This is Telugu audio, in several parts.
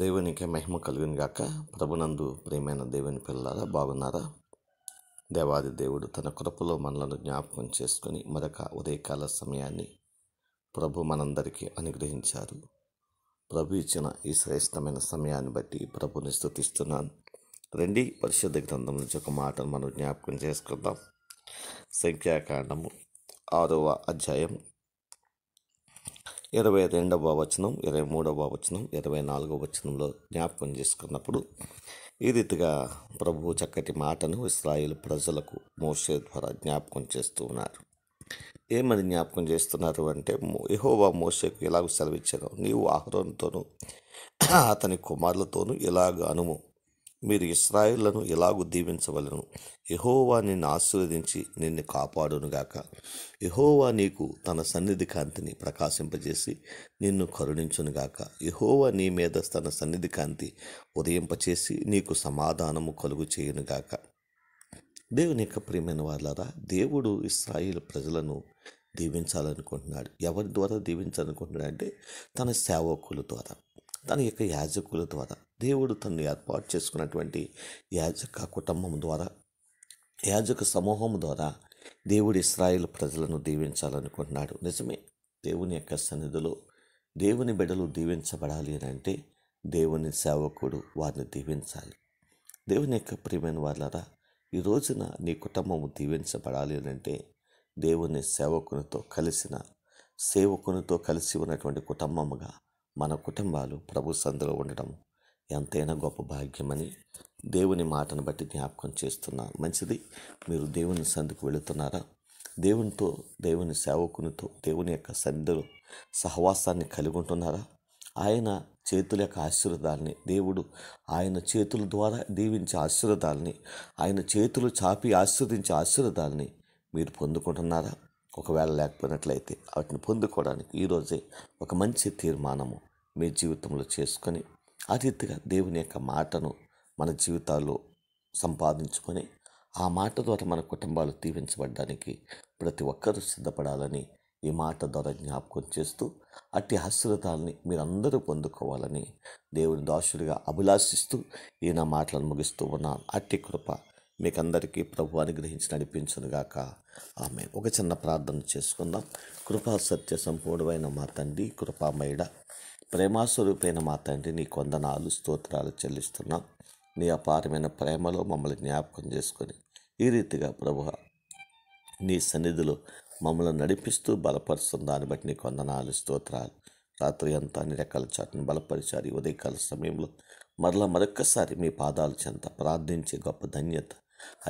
దేవునికి మహిమ కలుగును గాక ప్రభునందు ప్రేమైన దేవుని పిల్లారా బాగున్నారా దేవాది దేవుడు తన కృపలో మనలను జ్ఞాపకం చేసుకుని మరొక ఉదయకాల సమయాన్ని ప్రభు మనందరికీ అనుగ్రహించారు ప్రభు ఇచ్చిన ఈ శ్రేష్టమైన సమయాన్ని బట్టి ప్రభుని స్థుతిస్తున్నాను రెండి పరిశుద్ధ గ్రంథం నుంచి ఒక మాటను మనం జ్ఞాపకం చేసుకుందాం సంఖ్యాకాండము ఆరవ అధ్యాయం ఇరవై రెండవ వచనం ఇరవై మూడవ వచనం ఇరవై నాలుగవ వచనంలో జ్ఞాపకం చేసుకున్నప్పుడు ఈ రీతిగా ప్రభు చక్కటి మాటను ఇస్రాయిల్ ప్రజలకు మోసే ద్వారా జ్ఞాపకం చేస్తూ ఉన్నారు ఏమని జ్ఞాపకం చేస్తున్నారు అంటే యహోవా మోసేకు ఇలాగ సెలవిచ్చాను నీవు ఆహ్వానంతోనూ అతని కుమారులతోనూ ఇలాగ అనుము మీరు ఇస్రాయిళ్లను ఎలాగు దీవించవలను యహోవా నిన్ను ఆశీర్వదించి నిన్ను కాపాడునుగాక యహోవా నీకు తన సన్నిధి కాంతిని ప్రకాశింపజేసి నిన్ను కరుణించునుగాక యహోవా నీ మీద తన సన్నిధి కాంతి ఉదయింపచేసి నీకు సమాధానము కలుగు చేయునుగాక దేవుని యొక్క ప్రియమైన వాళ్ళరా దేవుడు ఇస్రాయిల్ ప్రజలను దీవించాలనుకుంటున్నాడు ఎవరి ద్వారా దీవించాలనుకుంటున్నాడు అంటే తన సేవకుల ద్వారా తన యొక్క యాజకుల ద్వారా దేవుడు తను ఏర్పాటు చేసుకున్నటువంటి యాజక కుటుంబం ద్వారా యాజక సమూహం ద్వారా దేవుడు ఇస్రాయిల్ ప్రజలను దీవించాలనుకుంటున్నాడు నిజమే దేవుని యొక్క సన్నిధిలో దేవుని బిడలు దీవించబడాలి అని అంటే దేవుని సేవకుడు వారిని దీవించాలి దేవుని యొక్క ప్రియమైన వాళ్ళరా ఈ రోజున నీ కుటుంబము దీవించబడాలి అని అంటే దేవుని సేవకునితో కలిసిన సేవకునితో కలిసి ఉన్నటువంటి కుటుంబముగా మన కుటుంబాలు ప్రభు సందులో ఉండడం ఎంతైనా గొప్ప భాగ్యమని దేవుని మాటను బట్టి జ్ఞాపకం చేస్తున్నా మంచిది మీరు దేవుని సందుకు వెళుతున్నారా దేవునితో దేవుని సేవకునితో దేవుని యొక్క సందులు సహవాసాన్ని కలిగి ఉంటున్నారా ఆయన చేతుల యొక్క ఆశీర్వాదాలని దేవుడు ఆయన చేతుల ద్వారా దీవించే ఆశీర్వాదాలని ఆయన చేతులు చాపి ఆశీర్వదించే ఆశీర్వాదాలని మీరు పొందుకుంటున్నారా ఒకవేళ లేకపోయినట్లయితే వాటిని పొందుకోవడానికి ఈరోజే ఒక మంచి తీర్మానము మీ జీవితంలో చేసుకొని ఆ రీతిగా దేవుని యొక్క మాటను మన జీవితాల్లో సంపాదించుకొని ఆ మాట ద్వారా మన కుటుంబాలు దీవించబడడానికి ప్రతి ఒక్కరూ సిద్ధపడాలని ఈ మాట ద్వారా జ్ఞాపకం చేస్తూ అట్టి ఆశీర్వాదాలని మీరందరూ పొందుకోవాలని దేవుని దాసుడిగా అభిలాషిస్తూ ఈయన మాటలను ముగిస్తూ ఉన్నాను అట్టి కృప మీకందరికీ ప్రభు అనుగ్రహించి నడిపించునుగాక ఆమె ఒక చిన్న ప్రార్థన చేసుకుందాం కృపా సత్య సంపూర్ణమైన మా తండ్రి కృపామయుడ ప్రేమాస్వరూపైన మా తండ్రి నీ కొందనాలు స్తోత్రాలు చెల్లిస్తున్నాం నీ అపారమైన ప్రేమలో మమ్మల్ని జ్ఞాపకం చేసుకొని ఈ రీతిగా ప్రభు నీ సన్నిధిలో మమ్మల్ని నడిపిస్తూ బలపరుస్తున్న దాన్ని బట్టి నీ కొందనాలు స్తోత్రాలు రాత్రి అంతా అన్ని రకాల చాటును బలపరిచారు ఉదయకాల సమయంలో మరలా మరొక్కసారి మీ పాదాలు చెంత ప్రార్థించే గొప్ప ధన్యత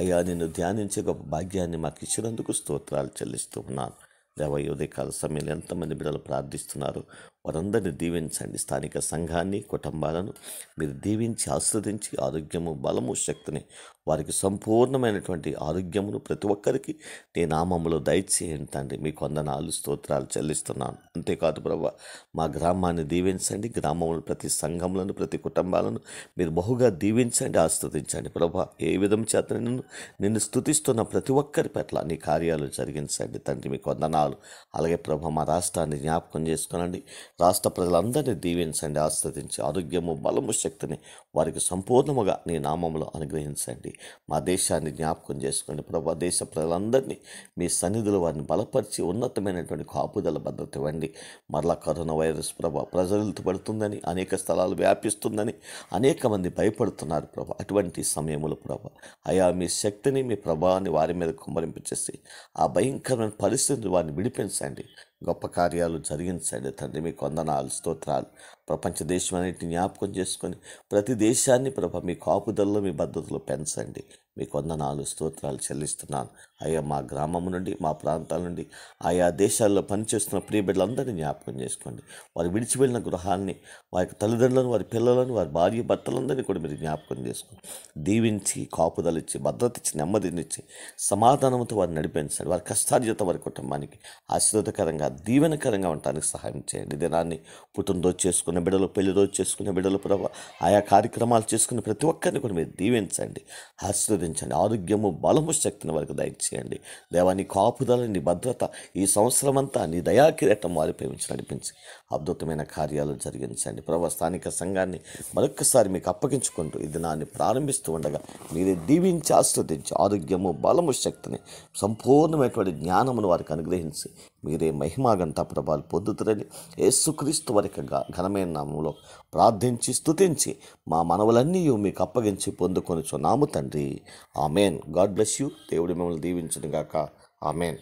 అయ్యా నిన్ను ధ్యానించే గొప్ప భాగ్యాన్ని మాకు ఇచ్చినందుకు స్తోత్రాలు చెల్లిస్తూ ఉన్నాను దేవ ఉదయకాల సమయంలో ఎంతమంది బిడ్డలు ప్రార్థిస్తున్నారు వారందరిని దీవించండి స్థానిక సంఘాన్ని కుటుంబాలను మీరు దీవించి ఆస్వాదించి ఆరోగ్యము బలము శక్తిని వారికి సంపూర్ణమైనటువంటి ఆరోగ్యమును ప్రతి ఒక్కరికి నీ నామములో దయచేయండి తండ్రి మీకు వందనాలు స్తోత్రాలు చెల్లిస్తున్నాను అంతేకాదు ప్రభా మా గ్రామాన్ని దీవించండి గ్రామంలో ప్రతి సంఘములను ప్రతి కుటుంబాలను మీరు బహుగా దీవించండి ఆస్వాదించండి ప్రభా ఏ విధం చేత నిన్ను నిన్ను స్థుతిస్తున్న ప్రతి ఒక్కరి పట్ల నీ కార్యాలు జరిగించండి తండ్రి మీకు వందనాలు అలాగే ప్రభ మా రాష్ట్రాన్ని జ్ఞాపకం చేసుకోనండి రాష్ట్ర ప్రజలందరినీ దీవించండి ఆస్వాదించి ఆరోగ్యము బలము శక్తిని వారికి సంపూర్ణముగా నీ నామంలో అనుగ్రహించండి మా దేశాన్ని జ్ఞాపకం చేసుకోండి ప్రభా దేశ ప్రజలందరినీ మీ సన్నిధులు వారిని బలపరిచి ఉన్నతమైనటువంటి కాపుదల భద్రత ఇవ్వండి మరలా కరోనా వైరస్ ప్రభా ప్రజలతో పడుతుందని అనేక స్థలాలు వ్యాపిస్తుందని అనేక మంది భయపడుతున్నారు ప్రభా అటువంటి సమయంలో ప్రభా అయా మీ శక్తిని మీ ప్రభావాన్ని వారి మీద కుమ్మరింపచేసి ఆ భయంకరమైన పరిస్థితిని వారిని విడిపించండి గొప్ప కార్యాలు జరిగించండి తండ్రి మీకు వందనాలు స్తోత్రాలు ప్రపంచ దేశం అనేటి జ్ఞాపకం చేసుకొని ప్రతి దేశాన్ని ప్రభ మీ కాపుదల్లో మీ భద్రతలో పెంచండి మీకు వందనాలు స్తోత్రాలు చెల్లిస్తున్నాను అయ్యా మా గ్రామం నుండి మా ప్రాంతాల నుండి ఆయా దేశాల్లో పనిచేస్తున్న ప్రియ బిడ్డలందరినీ జ్ఞాపకం చేసుకోండి వారు విడిచి వెళ్ళిన గృహాన్ని వారి తల్లిదండ్రులను వారి పిల్లలను వారి భార్య భర్తలందరినీ కూడా మీరు జ్ఞాపకం చేసుకోండి దీవించి కాపుదలిచ్చి భద్రత ఇచ్చి నెమ్మదినిచ్చి సమాధానంతో వారిని నడిపించండి వారి కష్టార్జత వారి కుటుంబానికి ఆశీర్వదకరంగా దీవెనకరంగా ఉండటానికి సహాయం చేయండి దినాన్ని పుట్టినరోజు చేసుకున్న బిడ్డలు పెళ్లి రోజు చేసుకున్న బిడ్డలు ఆయా కార్యక్రమాలు చేసుకున్న ప్రతి ఒక్కరిని కూడా మీరు దీవించండి ఆశీర్వదించండి అనుగ్రహించండి ఆరోగ్యము బలము శక్తిని వారికి దయచేయండి దేవాన్ని కాపుదలని కాపుదల నీ భద్రత ఈ సంవత్సరం అంతా నీ దయాకిరీటం వారి ప్రేమించి నడిపించి అద్భుతమైన కార్యాలు జరిగించండి ప్రభావ స్థానిక సంఘాన్ని మరొకసారి మీకు అప్పగించుకుంటూ ఈ దినాన్ని ప్రారంభిస్తూ ఉండగా మీరే దీవించి ఆస్వాదించి ఆరోగ్యము బలము శక్తిని సంపూర్ణమైనటువంటి జ్ఞానమును వారికి అనుగ్రహించి మీరే మహిమాగంతా ప్రభాలు పొందుతురని యేసుక్రీస్తు వారికి ఘనమైన నామంలో ప్రార్థించి స్థుతించి మా మనవులన్నీ మీకు అప్పగించి పొందుకొని చున్నాము తండ్రి ఆమెన్ గాడ్ బ్లెస్ యూ దేవుడు మిమ్మల్ని దీవించను గాక ఆమెన్